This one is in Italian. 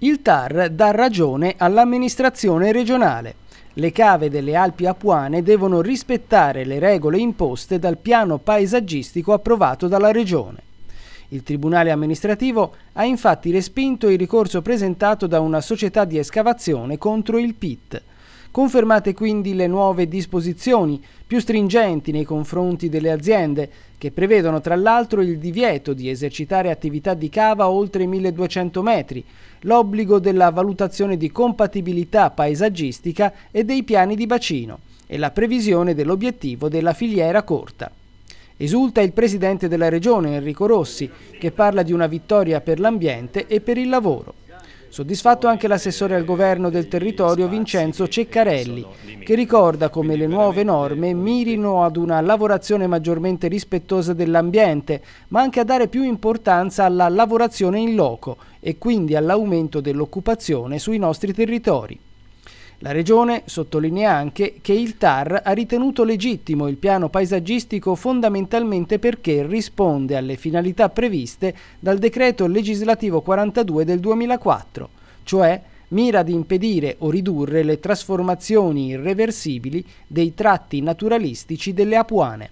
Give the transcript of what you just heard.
Il TAR dà ragione all'amministrazione regionale. Le cave delle Alpi Apuane devono rispettare le regole imposte dal piano paesaggistico approvato dalla Regione. Il Tribunale amministrativo ha infatti respinto il ricorso presentato da una società di escavazione contro il PIT, Confermate quindi le nuove disposizioni, più stringenti nei confronti delle aziende, che prevedono tra l'altro il divieto di esercitare attività di cava oltre 1200 metri, l'obbligo della valutazione di compatibilità paesaggistica e dei piani di bacino e la previsione dell'obiettivo della filiera corta. Esulta il presidente della regione Enrico Rossi, che parla di una vittoria per l'ambiente e per il lavoro. Soddisfatto anche l'assessore al governo del territorio Vincenzo Ceccarelli, che ricorda come le nuove norme mirino ad una lavorazione maggiormente rispettosa dell'ambiente, ma anche a dare più importanza alla lavorazione in loco e quindi all'aumento dell'occupazione sui nostri territori. La regione sottolinea anche che il TAR ha ritenuto legittimo il piano paesaggistico fondamentalmente perché risponde alle finalità previste dal decreto legislativo 42 del 2004, cioè mira ad impedire o ridurre le trasformazioni irreversibili dei tratti naturalistici delle Apuane.